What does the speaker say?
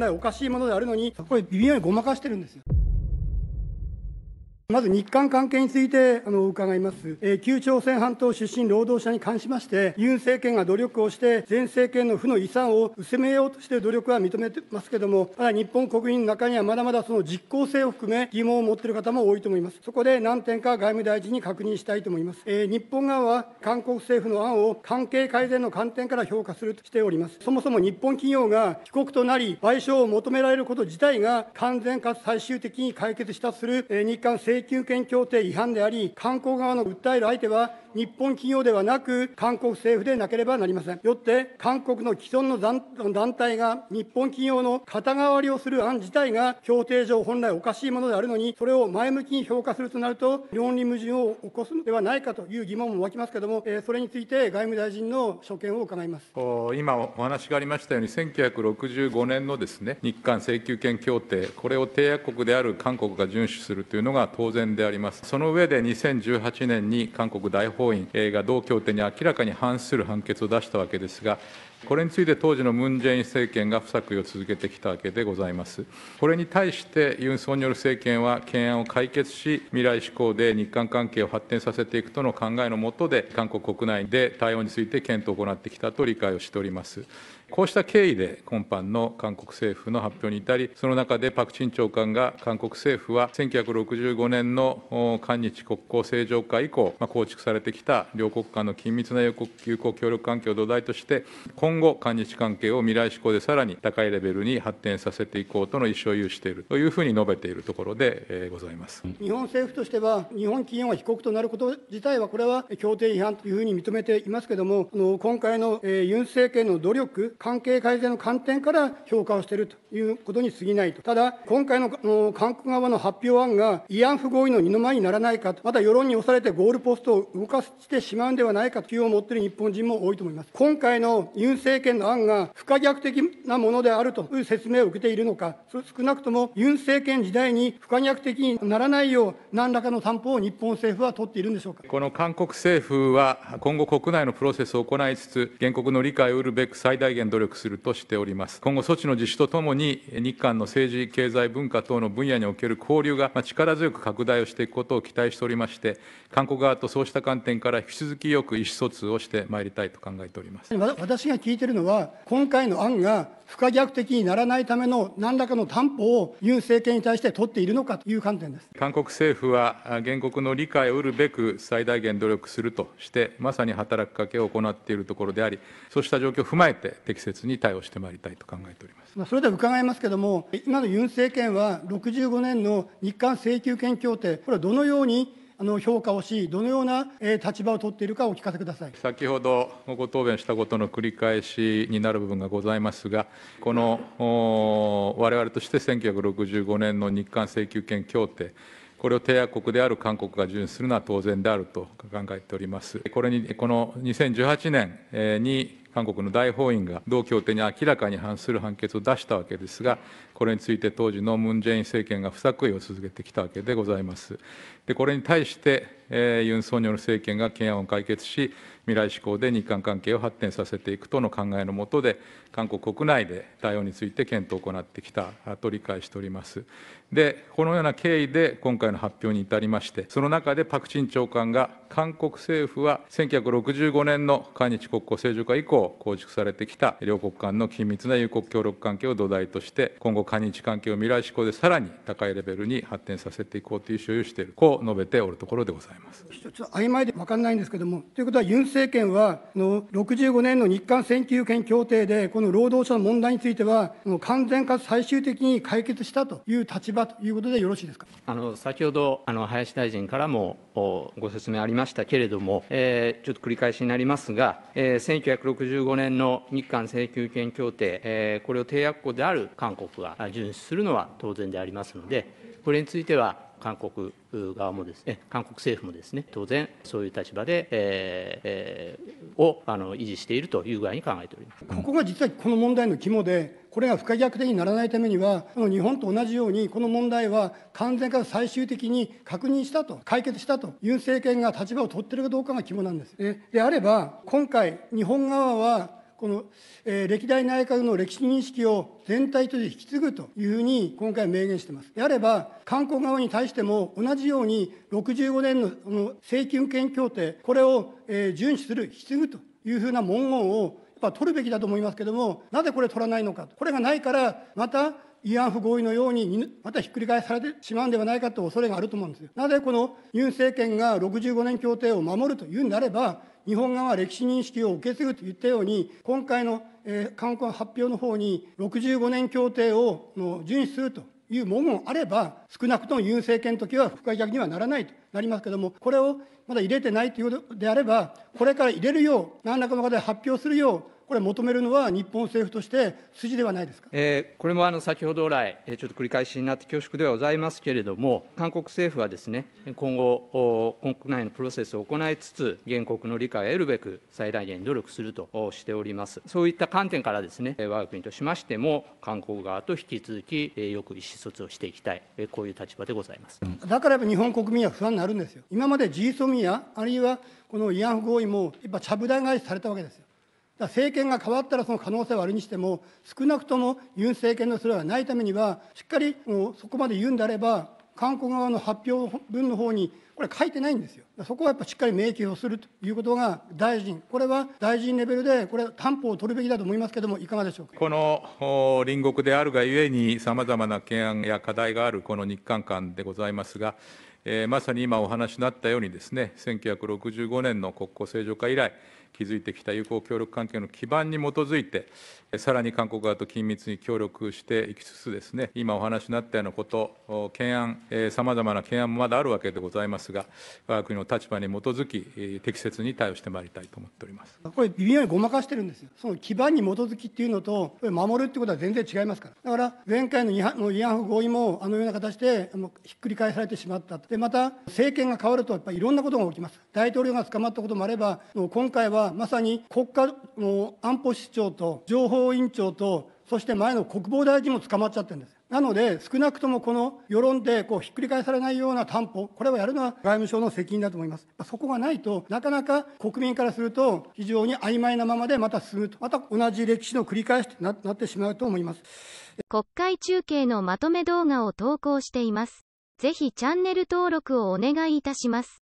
来おかしいものであるのに、これ、微妙にごまかしてるんですよ。まず日韓関係についてあの伺います、えー、旧朝鮮半島出身労働者に関しまして、ユン政権が努力をして、前政権の負の遺産を薄めようとして努力は認めてますけども、ただ日本国民の中にはまだまだその実効性を含め、疑問を持っている方も多いと思います。そこで何点か外務大臣に確認したいと思います。えー、日本側は韓国政府の案を関係改善の観点から評価するとしております。そもそも日本企業が被告となり、賠償を求められること自体が完全かつ最終的に解決したとする、えー、日韓政請求権協定違反であり、観光側の訴える相手は、日本企業ではなく、韓国政府でなければなりません。よって、韓国の既存の団体が日本企業の肩代わりをする案自体が、協定上本来おかしいものであるのに、それを前向きに評価するとなると、論理矛盾を起こすのではないかという疑問も湧きますけれども、えー、それについて外務大臣の所見を伺います今お話がありましたように、1965年のですね日韓請求権協定、これを締約国である韓国が遵守するというのが当然であります。その上で2018年に韓国大法法院が同協定に明らかに反する判決を出したわけですが、これについて当時のムン・ジェイン政権が不作為を続けてきたわけでございます。これに対して、ユン・ソンによる政権は懸案を解決し、未来志向で日韓関係を発展させていくとの考えのもとで、韓国国内で対応について検討を行ってきたと理解をしております。こうした経緯で今般の韓国政府の発表に至り、その中でパク・チン長官が、韓国政府は1965年の韓日国交正常化以降、ま構築されてってきた両国間の緊密な友好協力関係を土台として、今後、韓日関係を未来志向でさらに高いレベルに発展させていこうとの意思を有しているというふうに述べているところでございます日本政府としては、日本企業が被告となること自体は、これは協定違反というふうに認めていますけれども、今回の、えユン政権の努力、関係改善の観点から評価をしているということに過ぎないと、ただ、今回の韓国側の発表案が、慰安婦合意の二の舞にならないかと、また世論に押されてゴールポストを動かしてしまうんではないかというを持っている日本人も多いと思います。今回のユン政権の案が不可逆的なものであるという説明を受けているのか、少なくともユン政権時代に不可逆的にならないよう、何らかの担保を日本政府は取っているんでしょうか。この韓国政府は今後国内のプロセスを行いつつ、原告の理解を得るべく最大限努力するとしております。今後措置の実施とともに、日韓の政治、経済、文化等の分野における交流が力強く拡大をしていくことを期待しておりまして、韓国側とそうした観点点から引き続きよく意思疎通をしてまいりたいと考えております私が聞いているのは、今回の案が不可逆的にならないための何らかの担保をユン政権に対して取っているのかという観点です韓国政府は、原告の理解を得るべく最大限努力するとして、まさに働きかけを行っているところであり、そうした状況を踏まえて、適切に対応してまいりたいと考えております。まそれでは伺いますけれども、今のユン政権は、65年の日韓請求権協定、これはどのようにあの評価をし、どのような立場を取っているか、お聞かせください先ほどご答弁したことの繰り返しになる部分がございますが、このわれわれとして1965年の日韓請求権協定、これを締約国である韓国が順守するのは当然であると考えております。これにこの2018年に韓国の大法院が同協定に明らかに反する判決を出したわけですが、これについて当時のムン・ジェイン政権が不作為を続けてきたわけでございます。でこれに対して、えー、ユン・ソンニョル政権が懸案を解決し、未来志向で日韓関係を発展させていくとの考えのもとで、韓国国内で対応について検討を行ってきたと理解しております。で、このような経緯で今回の発表に至りまして、その中でパク・チン長官が韓国政府は1965年の韓日国交正常化以降構築されてきた両国間の緊密な友好協力関係を土台として今後韓日関係を未来志向でさらに高いレベルに発展させていこうという所有しているこう述べておるところでございますちょっと曖昧で分かんないんですけどもということはユン政権はの65年の日韓請求権協定でこの労働者の問題については完全かつ最終的に解決したという立場ということでよろしいですかあの先ほどあの林大臣からもご説明ありまましたけれども、えー、ちょっと繰り返しになりますが、えー、1965年の日韓請求権協定、えー、これを締約国である韓国が遵守するのは当然でありますので、これについては、韓国側もですね、韓国政府もですね、当然そういう立場で、えーえー、をあの維持しているという具合に考えております。ここが実はこの問題の肝で、これが不可逆的にならないためには、日本と同じように、この問題は完全か最終的に確認したと、解決したという政権が立場を取っているかどうかが肝なんですね。であれば、今回、日本側はこの、えー、歴代内閣の歴史認識を全体として引き継ぐというふうに今回明言しています。であれば、韓国側に対しても同じように65年のの請求権協定、これを、えー、遵守する、引き継ぐというふうな文言をは取るべきだと思いますけれども、なぜこれ取らないのか、これがないから、また慰安婦合意のように、またひっくり返されてしまうんではないかと恐れがあると思うんですよ。なぜこのユン政権が65年協定を守るというんであれば、日本側は歴史認識を受け継ぐと言ったように、今回の、韓国発表の方に、65年協定を遵守するという文言あれば、少なくともユン政権の時は不快逆にはならないとなりますけれども、これをまだ入れてないということであれば、これから入れるよう、何らかの形で発表するよう、これ、求めるのは日本政府として筋ではないですか、えー、これもあの先ほど来、ちょっと繰り返しになって恐縮ではございますけれども、韓国政府はですね今後、国内のプロセスを行いつつ、原告の理解を得るべく最大限努力するとしております。そういった観点からですね我が国としましても、韓国側と引き続き、よく意思疎通をしていきたい、こういう立場でございますだからやっぱ日本国民は不安になるんですよ。今まで GSOM や、あるいはこの慰安婦合意も、やっぱちゃぶ台返しされたわけですよ。政権が変わったらその可能性はあるにしても、少なくともユン政権のそれはないためには、しっかりそこまで言うんであれば、韓国側の発表文の方に、これ、書いてないんですよ、そこはやっぱりしっかり明記をするということが大臣、これは大臣レベルで、これ、担保を取るべきだと思いますけれども、いかがでしょうかこの隣国であるがゆえに、さまざまな懸案や課題があるこの日韓間でございますが、えー、まさに今お話になったようにです、ね、1965年の国交正常化以来、築いてきた友好協力関係の基盤に基づいて、さらに韓国側と緊密に協力していきつつですね、今お話になったようなこと、懸案、さまざまな懸案もまだあるわけでございますが、我が国の立場に基づき、適切に対応してまいりたいと思っておりますこれ、微妙にごまかしてるんですよ、その基盤に基づきっていうのと、守るってことは全然違いますから、だから前回の慰安婦合意も、あのような形でひっくり返されてしまった、でまた政権が変わると、やっぱりいろんなことが起きます。大統領が捕まったこともあれば、今回ははまさに国家の安保室長と情報委員長と、そして前の国防大臣も捕まっちゃってるんです。なので、少なくともこの世論でこうひっくり返されないような担保、これはやるのは外務省の責任だと思います。そこがないと、なかなか国民からすると、非常に曖昧なままでまた進むと、また同じ歴史の繰り返しとなってしまうと思います。国会中継のまとめ動画を投稿しています。ぜひチャンネル登録をお願いいたします。